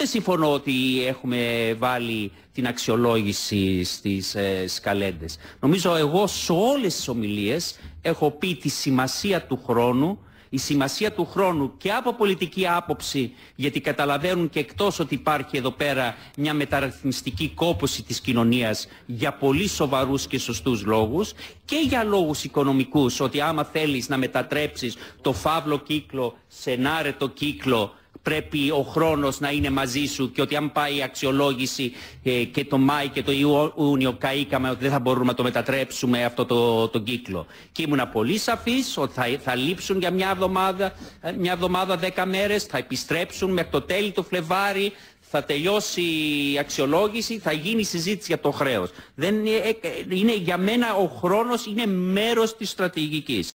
Δεν συμφωνώ ότι έχουμε βάλει την αξιολόγηση στις ε, σκαλέντες. Νομίζω εγώ σε όλες τις ομιλίες έχω πει τη σημασία του χρόνου, η σημασία του χρόνου και από πολιτική άποψη, γιατί καταλαβαίνουν και εκτός ότι υπάρχει εδώ πέρα μια μεταρρυθμιστική κόπωση της κοινωνίας για πολύ σοβαρούς και σωστούς λόγους και για λόγους οικονομικούς, ότι άμα θέλεις να μετατρέψεις το φαύλο κύκλο σε νάρετο κύκλο πρέπει ο χρόνος να είναι μαζί σου και ότι αν πάει η αξιολόγηση ε, και το Μάη και το Ιούνιο καήκαμε ότι δεν θα μπορούμε να το μετατρέψουμε αυτό το, το κύκλο. Και ήμουνα πολύ σαφής ότι θα, θα λείψουν για μια εβδομάδα, ε, μια εβδομάδα δέκα μέρες, θα επιστρέψουν μέχρι το τέλειο του Φλεβάρι, θα τελειώσει η αξιολόγηση, θα γίνει συζήτηση για το χρέος. Ε, για μένα ο χρόνος είναι μέρος της στρατηγικής.